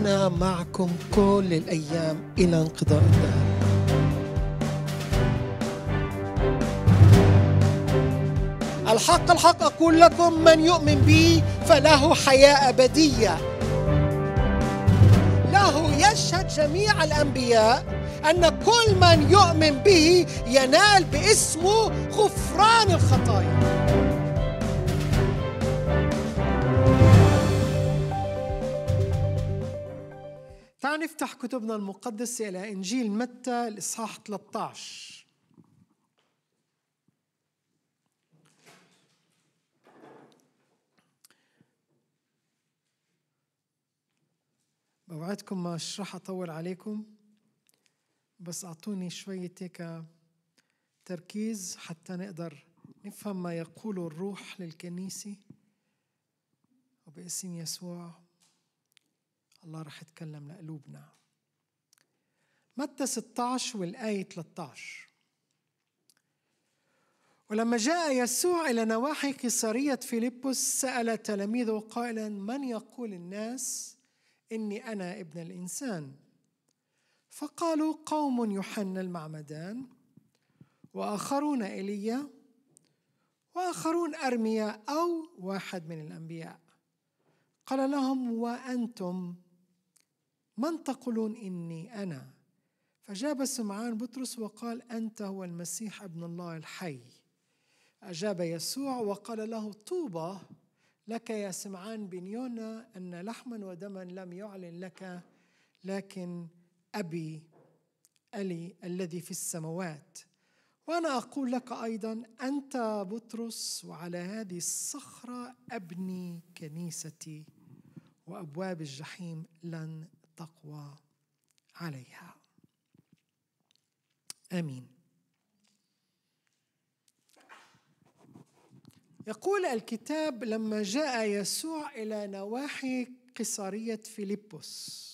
أنا معكم كل الأيام إلى انقضاء الدهر الحق الحق أقول لكم من يؤمن بي فله حياة أبدية له يشهد جميع الأنبياء أن كل من يؤمن به ينال باسمه غفران الخطايا تعال نفتح كتبنا المقدسة إلى إنجيل متى الإصحاح 13 بوعدكم ما راح أطول عليكم بس أعطوني شوية هيك تركيز حتى نقدر نفهم ما يقوله الروح للكنيسة وباسم يسوع الله راح يتكلم لقلوبنا متى 16 والآية 13 ولما جاء يسوع إلى نواحي قيصرية فيلبس سأل تلاميذه قائلا من يقول الناس إني أنا ابن الإنسان فقالوا قوم يوحنا المعمدان وآخرون إيليا وآخرون أرميا أو واحد من الأنبياء قال لهم وأنتم من تقولون إني أنا فأجاب سمعان بطرس وقال أنت هو المسيح ابن الله الحي أجاب يسوع وقال له طوبى لك يا سمعان بن يونا أن لحما ودما لم يعلن لك لكن أبي ألي الذي في السماوات وأنا أقول لك أيضا أنت بطرس وعلى هذه الصخرة أبني كنيستي وأبواب الجحيم لن التقوى عليها امين يقول الكتاب لما جاء يسوع الى نواحي قصريه فيليبوس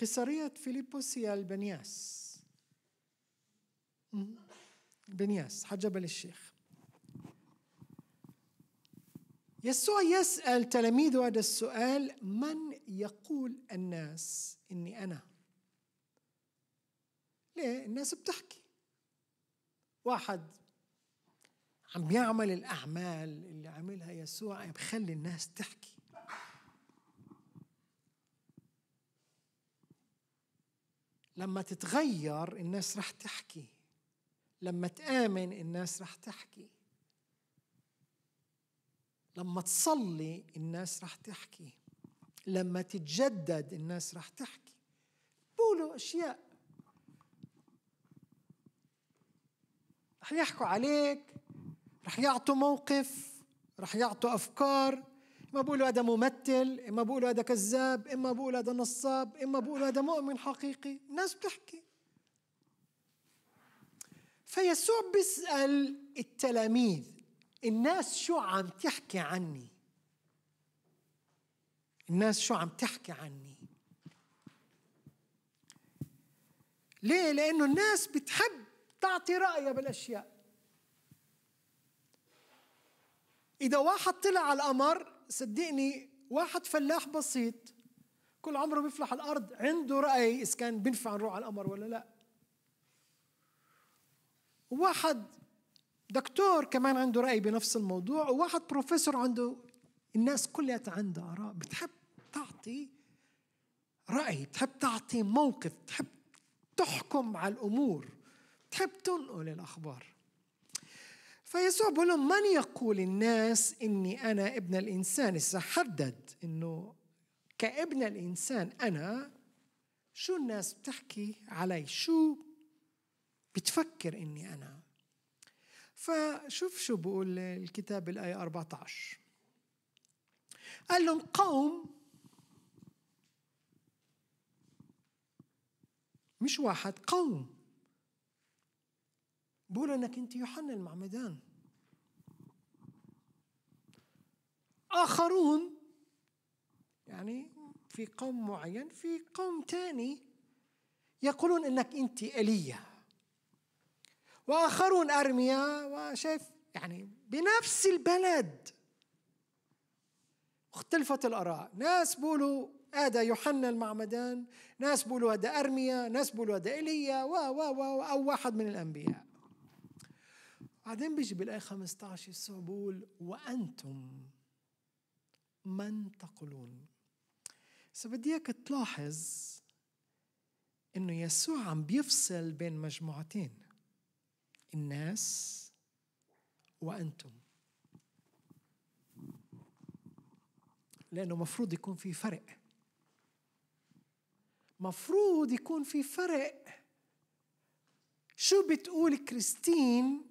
قصريه فيليبوس هي البنياس بنياس حجبل الشيخ يسوع يسأل تلاميذه هذا السؤال من يقول الناس إني أنا ليه الناس بتحكي واحد عم يعمل الأعمال اللي عملها يسوع بخلي الناس تحكي لما تتغير الناس رح تحكي لما تآمن الناس رح تحكي لما تصلي الناس رح تحكي لما تتجدد الناس رح تحكي بقولوا أشياء رح يحكوا عليك رح يعطوا موقف رح يعطوا أفكار إما بقولوا هذا ممثل إما بقولوا هذا كذاب إما بقولوا هذا نصاب إما بقولوا هذا مؤمن حقيقي الناس بتحكي فيسوع بيسأل التلاميذ الناس شو عم تحكي عني الناس شو عم تحكي عني ليه لانه الناس بتحب تعطي رايها بالاشياء اذا واحد طلع على القمر صدقني واحد فلاح بسيط كل عمره بيفلح الارض عنده راي اذا كان بينفع نروح على القمر ولا لا واحد دكتور كمان عنده رأي بنفس الموضوع وواحد بروفيسور عنده الناس كلها عندها آراء بتحب تعطي رأي بتحب تعطي موقف بتحب تحكم على الأمور بتحب تنقل الأخبار فيسوع بيقول لهم من يقول الناس إني أنا ابن الإنسان إذا حدد إنه كابن الإنسان أنا شو الناس بتحكي علي شو بتفكر إني أنا فشوف شو بقول الكتاب الآية 14 قال لهم قوم مش واحد قوم بقول انك انت يوحنا المعمدان اخرون يعني في قوم معين في قوم تاني يقولون انك انت ايليا وآخرون أرميا وشايف يعني بنفس البلد اختلفت الآراء ناس بيقولوا هذا يوحنا المعمدان ناس بيقولوا هذا أرميا ناس بيقولوا هذا إيليا و و و أو واحد من الأنبياء بعدين بيجي بالآية 15 يسوع بيقول وأنتم من تقولون بس بدي اياك تلاحظ انه يسوع عم بيفصل بين مجموعتين الناس وأنتم لأنه مفروض يكون في فرق مفروض يكون في فرق شو بتقول كريستين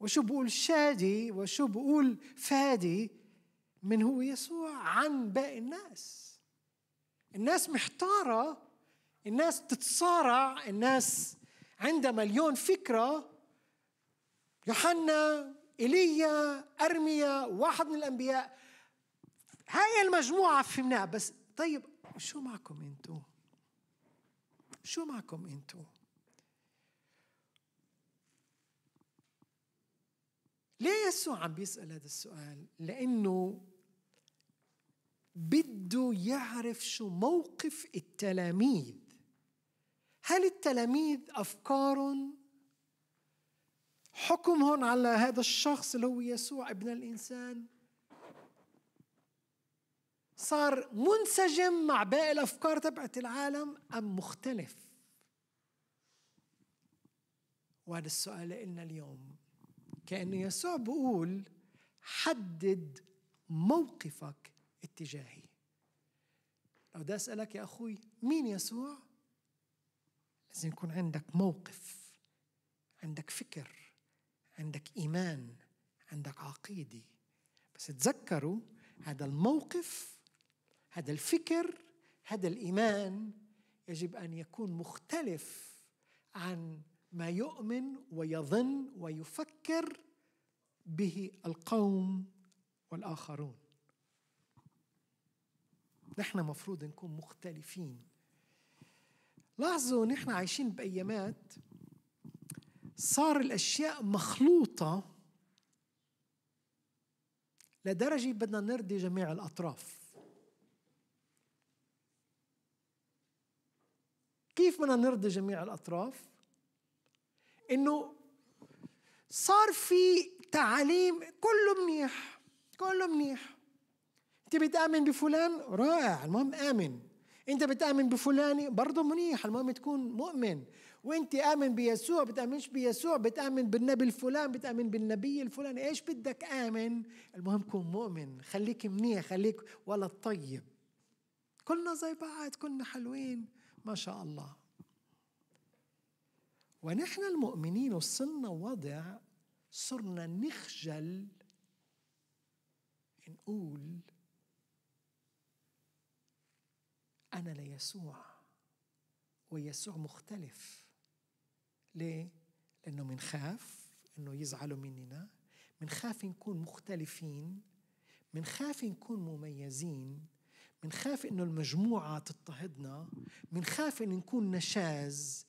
وشو بقول شادي وشو بقول فادي من هو يسوع عن باقي الناس الناس محتارة الناس تتصارع الناس عندها مليون فكره يوحنا ايليا ارميا واحد من الانبياء هاي المجموعه فهمناها بس طيب شو معكم انتو شو معكم انتو ليه يسوع عم بيسال هذا السؤال لانه بده يعرف شو موقف التلاميذ هل التلاميذ افكارهم حكم هون على هذا الشخص اللي هو يسوع ابن الإنسان صار منسجم مع باقي الأفكار تبعت العالم أم مختلف وهذا السؤال لنا اليوم كأن يسوع بقول حدد موقفك اتجاهي لو ده أسألك يا أخوي مين يسوع لازم يكون عندك موقف عندك فكر عندك إيمان عندك عقيدة بس تذكروا هذا الموقف هذا الفكر هذا الإيمان يجب أن يكون مختلف عن ما يؤمن ويظن ويفكر به القوم والآخرون نحن مفروض نكون مختلفين لاحظوا نحن عايشين بأيامات صار الأشياء مخلوطة لدرجة بدنا نرضي جميع الأطراف كيف بدنا نرضي جميع الأطراف؟ إنه صار في تعاليم كله منيح كله منيح أنت بتآمن بفلان رائع المهم آمن أنت بتآمن بفلاني برضه منيح المهم تكون مؤمن وانت امن بيسوع بتامنش بيسوع بتامن بالنبي الفلان بتامن بالنبي الفلاني ايش بدك امن المهم كن مؤمن خليك منيح خليك ولد طيب كلنا زي بعض كلنا حلوين ما شاء الله ونحن المؤمنين وصلنا وضع صرنا نخجل نقول أنا ليسوع ويسوع مختلف ليه؟ لأنه منخاف أنه يزعلوا مننا منخاف نكون مختلفين منخاف نكون مميزين منخاف انه المجموعة تضطهدنا منخاف ان نكون نشاز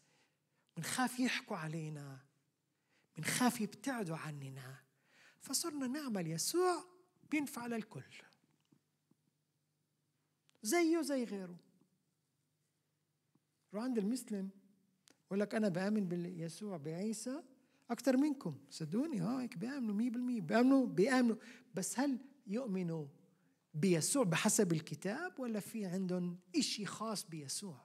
منخاف يحكوا علينا منخاف يبتعدوا عننا فصرنا نعمل يسوع بينفع للكل زيه زي غيره عند المسلم يقول لك انا بامن بيسوع بعيسى اكثر منكم صدقوني اه هيك بيامنوا 100% بيامنوا بيامنوا بس هل يؤمنوا بيسوع بحسب الكتاب ولا في عندهم إشي خاص بيسوع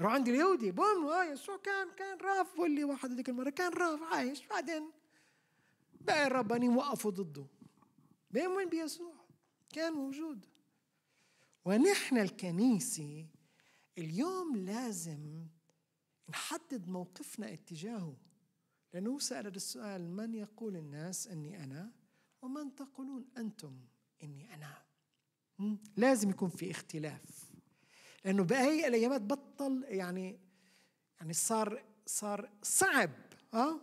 روح عند اليهودي بوم اه يسوع كان كان راف واللي واحد هذيك المره كان راف عايش بعدين باقي الربانيين وقفوا ضده بيؤمن بيسوع كان موجود ونحن الكنيسه اليوم لازم نحدد موقفنا اتجاهه لأنه سأل السؤال من يقول الناس أني أنا ومن تقولون أنتم أني أنا لازم يكون في اختلاف لأنه بأي الأيامات بطل يعني يعني صار صار صعب اه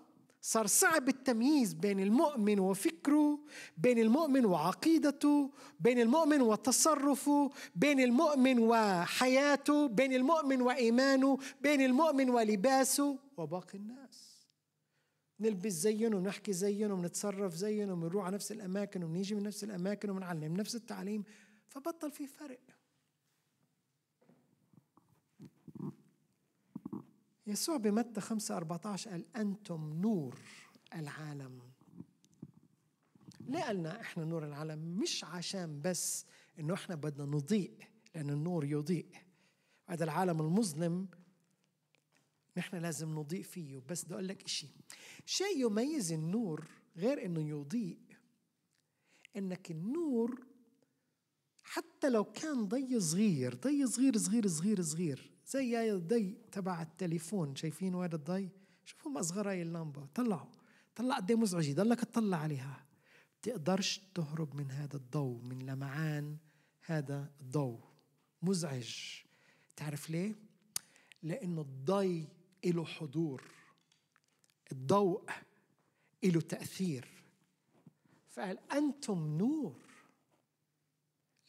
صار صعب التمييز بين المؤمن وفكره بين المؤمن وعقيدته بين المؤمن وتصرفه بين المؤمن وحياته بين المؤمن وإيمانه بين المؤمن ولباسه وباقي الناس نلبس زينا ونحكي زينا ونتصرف زينا ونروح على نفس الأماكن ونيجي من نفس الأماكن ونعلم نفس التعليم فبطل في فرق يسوع بمتى 5 14 قال أنتم نور العالم ليه قالنا إحنا نور العالم مش عشان بس إنه إحنا بدنا نضيء لأن النور يضيء هذا العالم المظلم نحن لازم نضيء فيه بس بدي أقول لك شيء شيء يميز النور غير إنه يضيء إنك النور حتى لو كان ضي صغير ضي صغير صغير صغير صغير زي هاي الضي تبع التليفون شايفين وين الضي شوفوا مصغر هاي اللمبه طلعوا طلع قد مزعجه ضلك تطلع عليها بتقدرش تهرب من هذا الضوء من لمعان هذا الضوء مزعج تعرف ليه لانه الضي له حضور الضوء له تاثير فقال انتم نور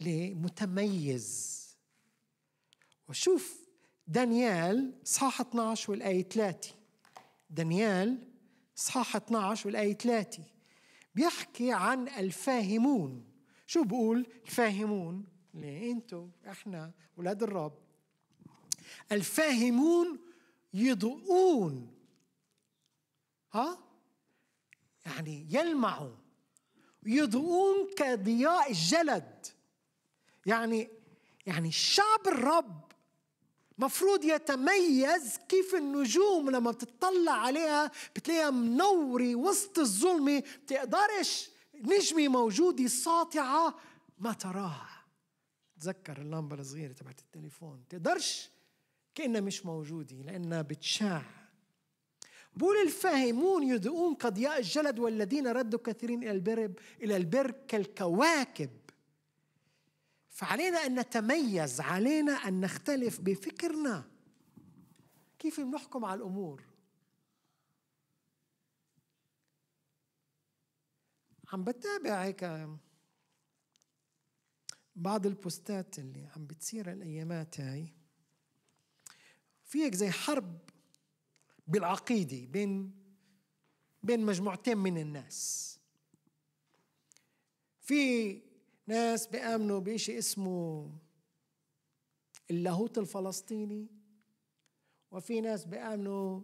ليه متميز وشوف دانيال صاح 12 والآية 3 دانيال صاح 12 والآية 3 بيحكي عن الفاهمون شو بقول الفاهمون اللي انتو احنا ولاد الرب الفاهمون يضؤون ها يعني يلمعوا يضؤون كضياء الجلد يعني يعني شعب الرب مفروض يتميز كيف النجوم لما بتطلع عليها بتلاقيها منورة وسط الظلمة بتقدرش نجمة موجودة ساطعة ما تراها تذكر اللمبة الصغيرة تبعت التليفون تقدرش كأنها مش موجودة لأنها بتشاع بقول الفاهمون يضيئون كضياء الجلد والذين ردوا كثيرين إلى البرب إلى البر كالكواكب فعلينا أن نتميز علينا أن نختلف بفكرنا كيف بنحكم على الأمور عم بتابع هيك بعض البوستات اللي عم بتصير الأيامات هاي في هيك زي حرب بالعقيدة بين بين مجموعتين من الناس في ناس بيآمنوا بشيء اسمه اللاهوت الفلسطيني وفي ناس بيآمنوا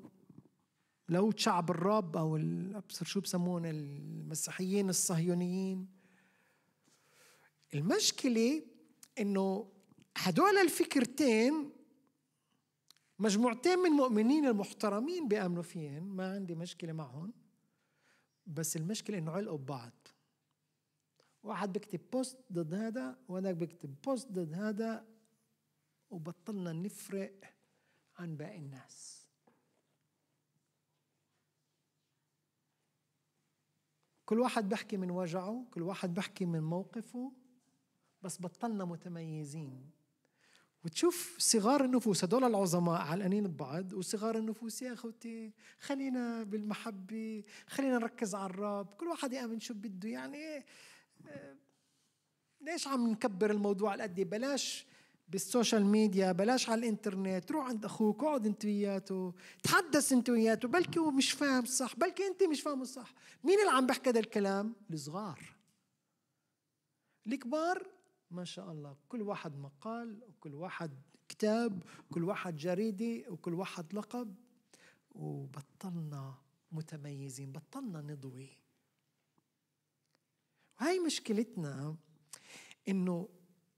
لاهوت شعب الرب أو أبصر شو بسمون المسيحيين الصهيونيين المشكلة إنه هدول الفكرتين مجموعتين من المؤمنين المحترمين بيأمنوا فيهن ما عندي مشكلة معهم بس المشكلة إنه علقوا ببعض واحد بيكتب بوست ضد هذا وانا بكتب بوست ضد هذا وبطلنا نفرق عن باقي الناس كل واحد بحكي من وجعه كل واحد بحكي من موقفه بس بطلنا متميزين وتشوف صغار النفوس هدول العظماء علقانين ببعض وصغار النفوس يا اخوتي خلينا بالمحبه خلينا نركز على الرب كل واحد يامن شو بده يعني آه، ليش عم نكبر الموضوع قد بلاش بالسوشيال ميديا بلاش على الانترنت روح عند اخوك اقعد انت وياته تحدث انت وياته بلكي هو مش فاهم صح بلكي انت مش فاهم صح مين اللي عم بحكي هذا الكلام الصغار الكبار ما شاء الله كل واحد مقال وكل واحد كتاب كل واحد جريدة وكل واحد لقب وبطلنا متميزين بطلنا نضوي هاي مشكلتنا انه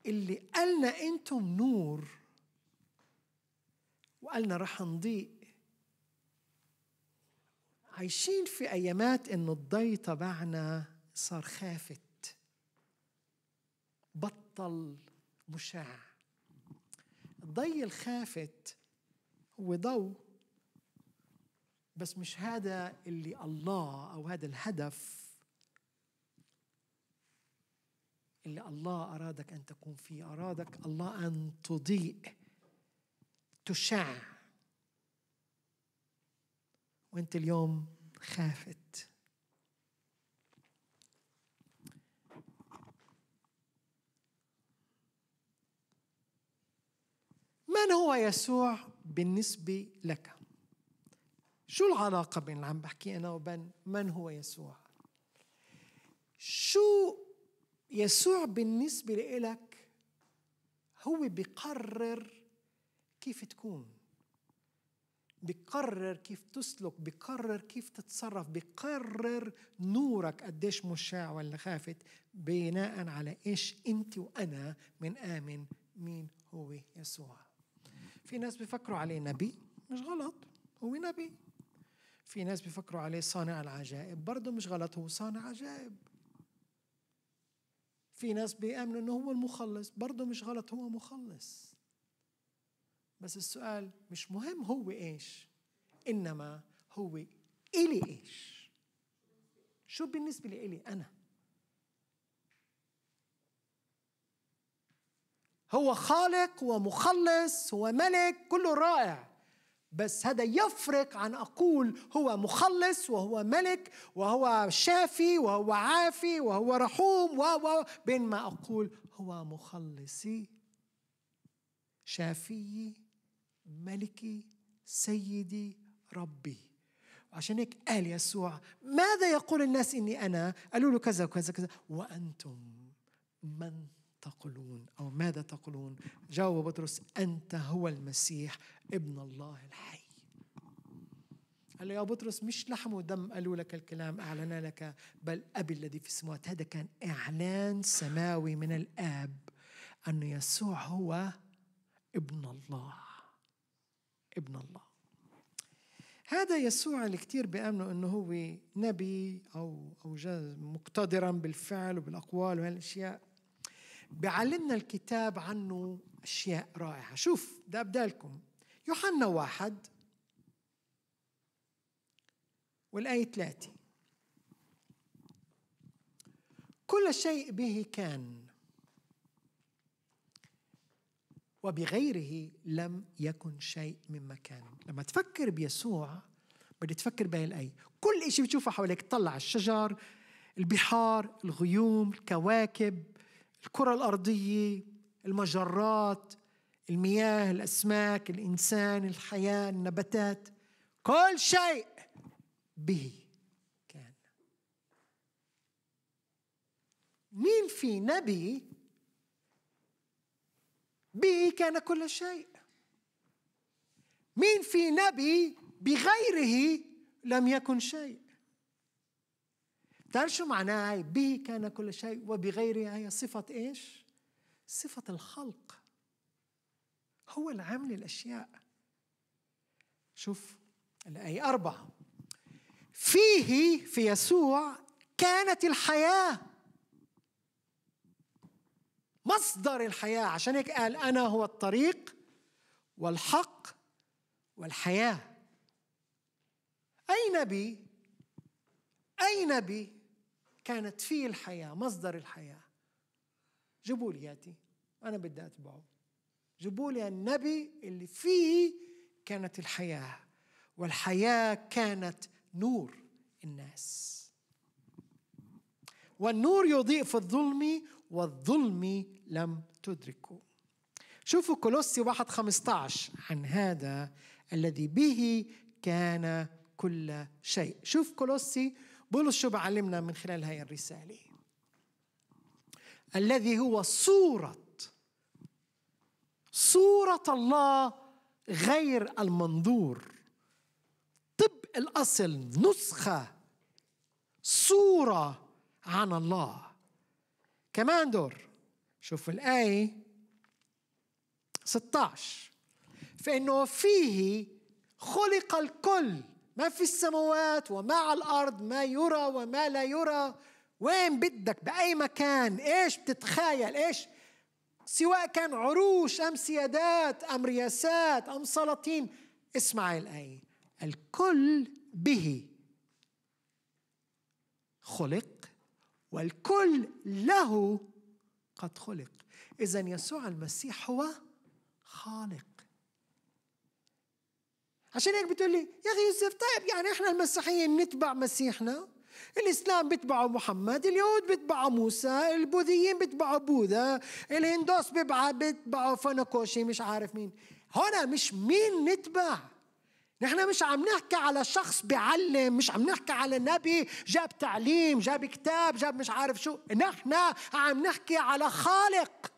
اللي قالنا انتم نور وقالنا رح نضيء عايشين في ايامات انه الضي تبعنا صار خافت بطل مشع الضي الخافت هو ضوء بس مش هذا اللي الله او هذا الهدف اللي الله أرادك أن تكون فيه أرادك الله أن تضيء تشع وانت اليوم خافت من هو يسوع بالنسبة لك؟ شو العلاقة بين اللي عم بحكي أنا وبين من هو يسوع؟ شو يسوع بالنسبة لإلك هو بيقرر كيف تكون بيقرر كيف تسلك بيقرر كيف تتصرف بيقرر نورك قديش مشاع ولا خافت بناء على ايش انت وانا من امن مين هو يسوع في ناس بيفكروا عليه نبي مش غلط هو نبي في ناس بيفكروا عليه صانع العجائب برضه مش غلط هو صانع عجائب في ناس بيأمنوا إنه هو المخلص برضه مش غلط هو مخلص بس السؤال مش مهم هو إيش إنما هو إلي إيش شو بالنسبة لي أنا هو خالق ومخلص وملك كله رائع بس هذا يفرق عن اقول هو مخلص وهو ملك وهو شافي وهو عافي وهو رحوم و بين ما اقول هو مخلصي شافيي ملكي سيدي ربي عشان هيك قال يسوع ماذا يقول الناس اني انا قالوا له كذا وكذا كذا وانتم من تقولون أو ماذا تقولون جاوب بطرس أنت هو المسيح ابن الله الحي قال له يا بطرس مش لحم ودم قالوا لك الكلام أعلنا لك بل أبي الذي في السماوات هذا كان إعلان سماوي من الآب أن يسوع هو ابن الله ابن الله هذا يسوع اللي كتير بيأمنوا أنه هو نبي أو أو مقتدرا بالفعل وبالأقوال وهالأشياء بيعلمنا الكتاب عنه أشياء رائعة شوف ده أبدالكم يوحنا واحد والآية ثلاثة كل شيء به كان وبغيره لم يكن شيء مما كان لما تفكر بيسوع بدي تفكر بهي الآية كل شيء بتشوفه حواليك طلع الشجر البحار الغيوم الكواكب الكرة الأرضية المجرات المياه الأسماك الإنسان الحياة النباتات كل شيء به كان مين في نبي به كان كل شيء مين في نبي بغيره لم يكن شيء تعرف شو معناها هاي به كان كل شيء وبغيره هي صفة إيش صفة الخلق هو اللي عامل الأشياء شوف الآية أربعة فيه في يسوع كانت الحياة مصدر الحياة عشان هيك قال أنا هو الطريق والحق والحياة أي نبي أي نبي كانت فيه الحياة مصدر الحياة جيبوا لي ياتي أنا بدي أتبعه جيبوا لي النبي اللي فيه كانت الحياة والحياة كانت نور الناس والنور يضيء في الظلم والظلم لم تدركه شوفوا كولوسي واحد خمسة عن هذا الذي به كان كل شيء شوف كولوسي بولس شو بعلمنا من خلال هاي الرسالة الذي هو صورة صورة الله غير المنظور طب الأصل نسخة صورة عن الله كمان دور شوف الآية 16 فإنه فيه خلق الكل ما في السماوات وما على الارض ما يرى وما لا يرى وين بدك باي مكان ايش بتتخيل ايش سواء كان عروش ام سيادات ام رياسات ام سلاطين اسمع الايه الكل به خلق والكل له قد خلق اذا يسوع المسيح هو خالق عشان هيك بتقول لي يا اخي يوسف طيب يعني احنا المسيحيين نتبع مسيحنا الاسلام بيتبعوا محمد اليهود بيتبعوا موسى البوذيين بيتبعوا بوذا الهندوس بيتبعوا فنكوشي مش عارف مين هنا مش مين نتبع نحن مش عم نحكي على شخص بيعلم مش عم نحكي على نبي جاب تعليم جاب كتاب جاب مش عارف شو نحن عم نحكي على خالق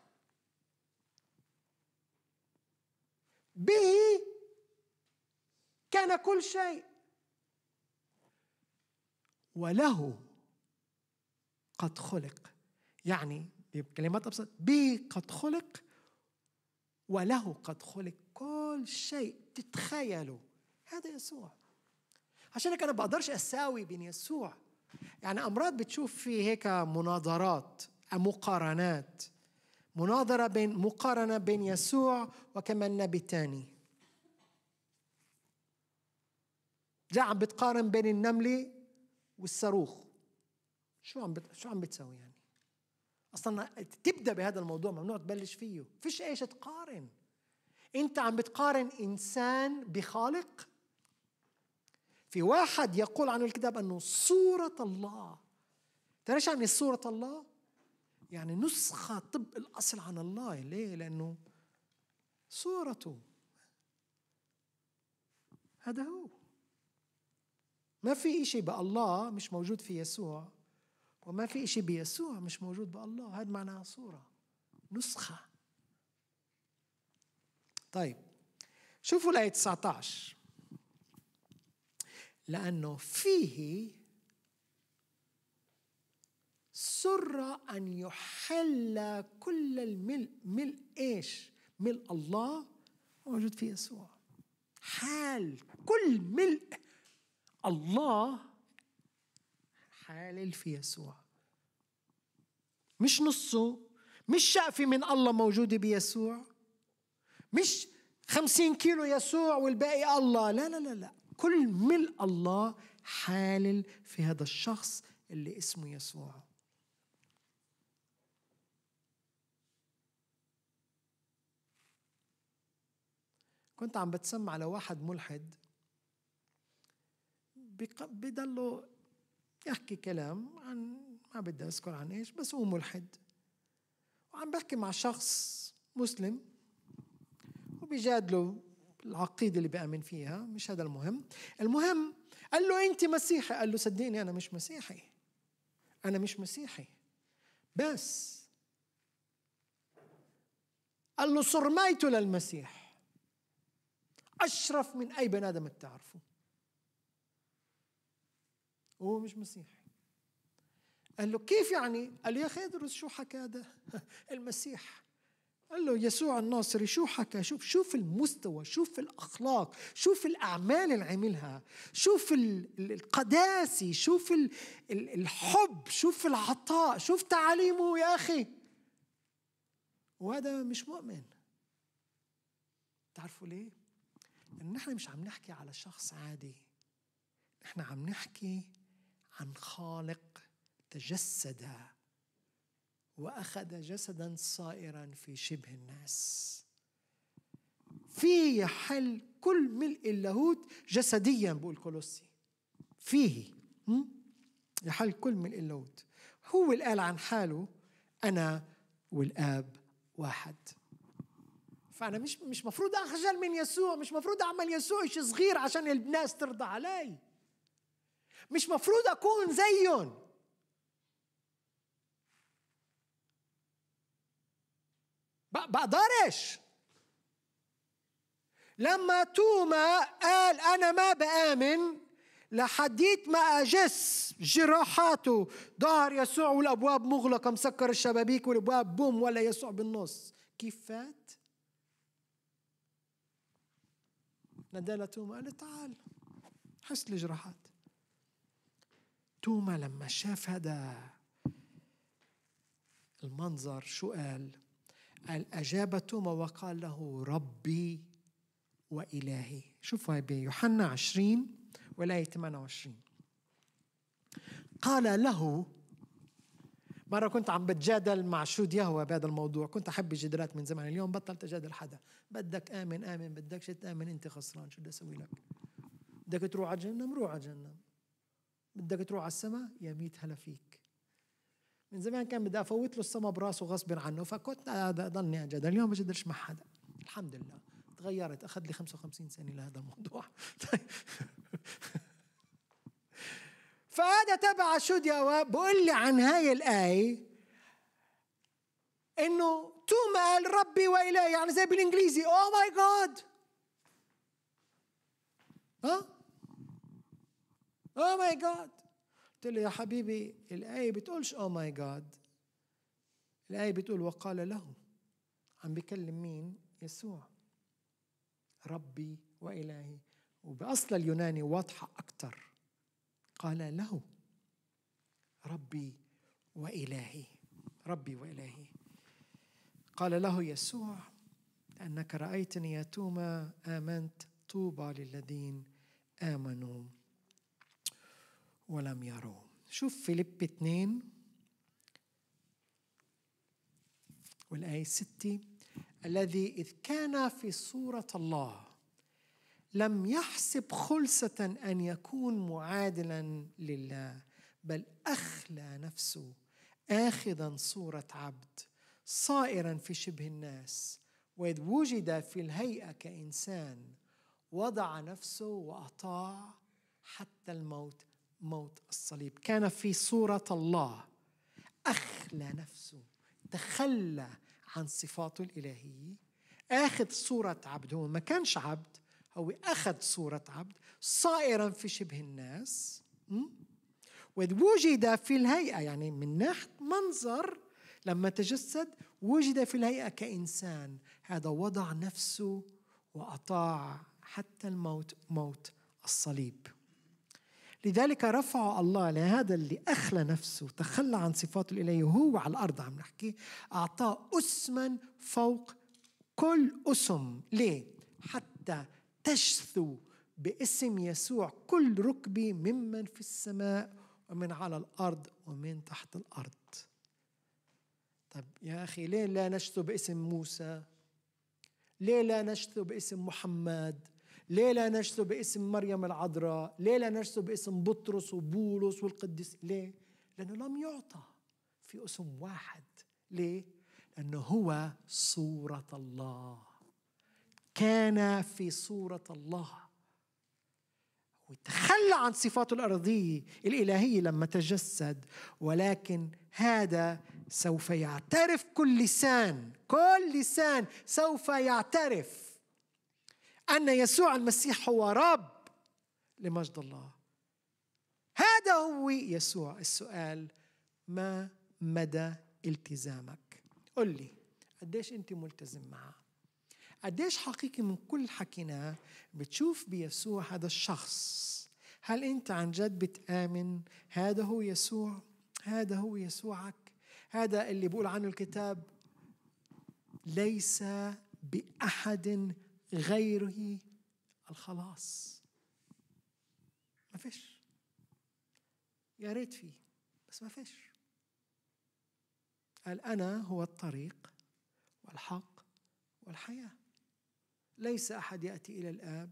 به كان كل شيء وله قد خلق يعني بكلمات ابسط به قد خلق وله قد خلق كل شيء تتخيلوا هذا يسوع عشان انا بقدرش اساوي بين يسوع يعني امراض بتشوف في هيك مناظرات مقارنات مناظره بين مقارنه بين يسوع وكمان نبي تاني جاء عم بتقارن بين النملة والصاروخ شو عم بت... شو عم بتسوي يعني اصلا تبدا بهذا الموضوع ممنوع تبلش فيه فيش ايش تقارن انت عم بتقارن انسان بخالق في واحد يقول عن الكتاب انه صوره الله ترى ايش يعني صوره الله يعني نسخه طب الاصل عن الله ليه لانه صورته هذا هو ما في إشي بالله مش موجود في يسوع وما في إشي بيسوع مش موجود بالله هذا معناها صورة نسخة طيب شوفوا الآية 19 لأنه فيه سر أن يحل كل الملء ملء إيش ملء الله موجود في يسوع حال كل ملء الله حالل في يسوع مش نصه مش شقفة من الله موجودة بيسوع مش خمسين كيلو يسوع والباقي الله لا لا لا لا كل ملء الله حالل في هذا الشخص اللي اسمه يسوع كنت عم بتسمع لواحد ملحد بضله يحكي كلام عن ما بدي اذكر عن ايش بس هو ملحد وعم بحكي مع شخص مسلم وبيجادله العقيدة اللي بأمن فيها مش هذا المهم المهم قال له أنت مسيحي قال له صدقني أنا مش مسيحي أنا مش مسيحي بس قال له صرميت للمسيح أشرف من أي بني آدم بتعرفه وهو مش مسيحي قال له كيف يعني؟ قال له يا خيدرس شو حكى ده؟ المسيح قال له يسوع الناصري شو حكى؟ شوف شوف المستوى، شوف الاخلاق، شوف الاعمال اللي عملها شوف القداسه، شوف الحب، شوف العطاء، شوف تعاليمه يا اخي. وهذا مش مؤمن. تعرفوا ليه؟ لان احنا مش عم نحكي على شخص عادي. احنا عم نحكي عن خالق تجسد واخذ جسدا صائرا في شبه الناس فيه يحل كل ملء اللاهوت جسديا بقول كولوسي فيه يحل كل ملء اللاهوت هو اللي قال عن حاله انا والاب واحد فانا مش مش مفروض اخجل من يسوع مش مفروض اعمل يسوع شيء صغير عشان الناس ترضى علي مش مفروض أكون زيهم بقدرش لما توما قال أنا ما بآمن لحديت ما أجس جراحاته ظهر يسوع والأبواب مغلقة مسكر الشبابيك والأبواب بوم ولا يسوع بالنص كيف فات؟ نادى لتوما قال تعال حس لي جراحات توما لما شاف هذا المنظر شو قال قال أجاب توما وقال له ربي وإلهي شوفوا بيوحنا عشرين ولاية 28 قال له مرة كنت عم بتجادل مع شود يهوى بهذا الموضوع كنت أحب الجدالات من زمان اليوم بطلت أجادل حدا بدك آمن آمن بدكش تآمن أنت خسران شو بدي أسوي لك بدك تروح على جهنم روح على جهنم بدك تروح على السماء يا ميت هلا فيك من زمان كان بدي افوت له السما براسه غصب عنه فكنت ضلني اجد اليوم بجدلش مع حدا الحمد لله تغيرت اخذ لي 55 سنه لهذا الموضوع فهذا تبع شو دياب بقول لي عن هاي الايه انه قال ربي وإلهي يعني زي بالانجليزي او ماي جاد ها او ماي جاد قلت له يا حبيبي الايه بتقولش او ماي جاد الايه بتقول وقال له عم بيكلم مين يسوع ربي والهي وباصل اليوناني واضحه اكثر قال له ربي والهي ربي والهي قال له يسوع لانك رايتني يا توما امنت طوبى للذين امنوا ولم يروا شوف فيليب اثنين والآية ستة الذي إذ كان في صورة الله لم يحسب خلصة أن يكون معادلا لله بل أخلى نفسه آخذا صورة عبد صائرا في شبه الناس وإذ وجد في الهيئة كإنسان وضع نفسه وأطاع حتى الموت موت الصليب كان في صورة الله أخلى نفسه تخلى عن صفاته الإلهية أخذ صورة عبد هو ما كانش عبد هو أخذ صورة عبد صائرا في شبه الناس ووجد في الهيئة يعني من ناحية منظر لما تجسد وجد في الهيئة كإنسان هذا وضع نفسه وأطاع حتى الموت موت الصليب لذلك رفع الله لهذا اللي أخلى نفسه وتخلى عن صفاته الإلهية وهو على الأرض عم نحكي أعطاه أسما فوق كل أسم ليه؟ حتى تشثو باسم يسوع كل ركبة ممن في السماء ومن على الأرض ومن تحت الأرض طب يا أخي ليه لا نشثو باسم موسى؟ ليه لا نشثو باسم محمد؟ ليه لا نجسه باسم مريم العذراء ليه لا نجسه باسم بطرس وبولس والقديس ليه لأنه لم يعطى في اسم واحد ليه لأنه هو صورة الله كان في صورة الله وتخلى عن صفاته الأرضية الإلهية لما تجسد ولكن هذا سوف يعترف كل لسان كل لسان سوف يعترف أن يسوع المسيح هو رب لمجد الله هذا هو يسوع السؤال ما مدى التزامك قل لي قديش أنت ملتزم معه قديش حقيقي من كل حكيناه بتشوف بيسوع هذا الشخص هل انت عن جد بتآمن هذا هو يسوع هذا هو يسوعك هذا اللي بيقول عنه الكتاب ليس بأحد غيره الخلاص ما فيش يا ريت فيه بس ما فيش قال أنا هو الطريق والحق والحياة ليس أحد يأتي إلى الآب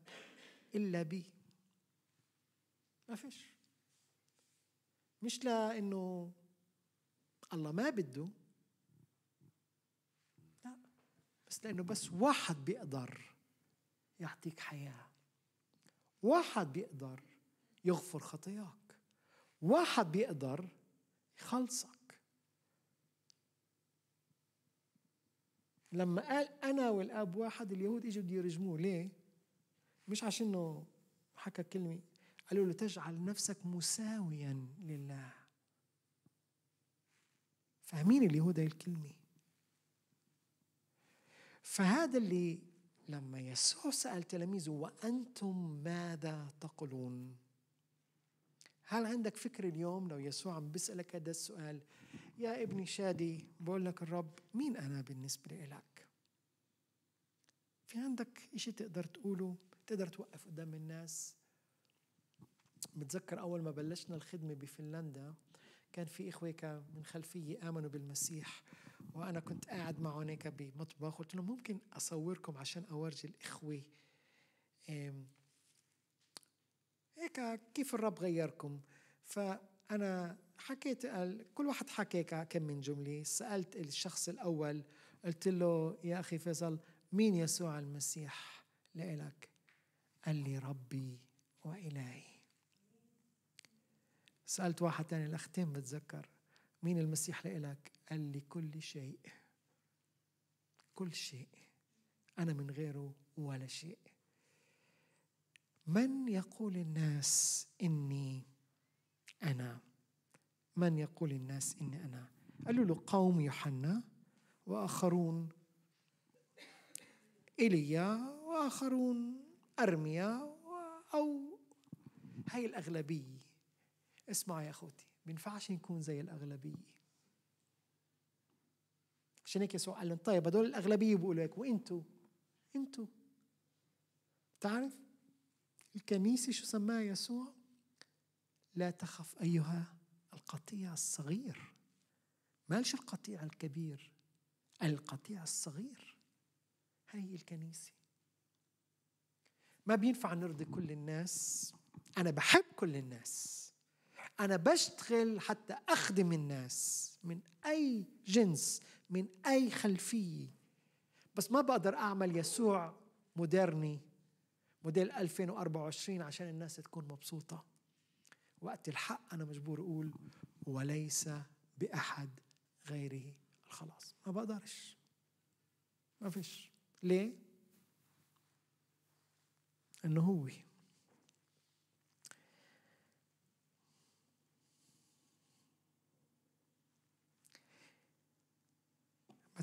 إلا بي ما فيش مش لأنه الله ما بده لا بس لأنه بس واحد بيقدر يعطيك حياة واحد بيقدر يغفر خطاياك واحد بيقدر يخلصك لما قال أنا والأب واحد اليهود إجوا بده يرجموه ليه؟ مش عشان إنه حكى كلمة قالوا له تجعل نفسك مساويا لله فاهمين اليهود هاي الكلمة فهذا اللي لما يسوع سأل تلاميذه وأنتم ماذا تقولون؟ هل عندك فكر اليوم لو يسوع عم بيسألك هذا السؤال يا ابني شادي بقول لك الرب مين أنا بالنسبة لك؟ في عندك إشي تقدر تقوله تقدر توقف قدام الناس بتذكر أول ما بلشنا الخدمة بفنلندا كان في إخوة من خلفية آمنوا بالمسيح وانا كنت قاعد معه هناك بمطبخ قلت له ممكن اصوركم عشان اورجي الاخوه هيك كيف الرب غيركم فانا حكيت قال كل واحد حكى كم من جمله سالت الشخص الاول قلت له يا اخي فيصل مين يسوع المسيح لإلك قال لي ربي وإلهي سألت واحد تاني الأختين بتذكر مين المسيح لإلك؟ قال لي كل شيء كل شيء أنا من غيره ولا شيء من يقول الناس إني أنا من يقول الناس إني أنا قالوا له قوم يوحنا وآخرون إيليا وآخرون أرميا أو هاي الأغلبية اسمعوا يا أخوتي بينفعش نكون زي الأغلبية عشان هيك يسوع قال لهم طيب هدول الأغلبية بيقولوا لك وأنتوا أنتوا تعرف الكنيسة شو سماها يسوع لا تخف أيها القطيع الصغير مالش القطيع الكبير القطيع الصغير هاي الكنيسة ما بينفع نرضي كل الناس أنا بحب كل الناس أنا بشتغل حتى أخدم الناس من أي جنس من أي خلفية بس ما بقدر أعمل يسوع مديرني موديل 2024 عشان الناس تكون مبسوطة وقت الحق أنا مجبور أقول وليس بأحد غيره الخلاص ما بقدرش ما فيش ليه؟ إنه هو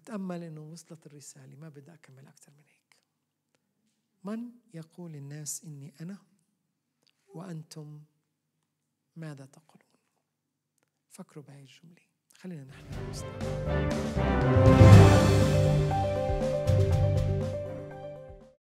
أتأمل أنه وصلت الرسالة ما بدي أكمل أكثر من هيك من يقول الناس إني أنا وأنتم ماذا تقولون فكروا بهاي الجملة خلينا نحن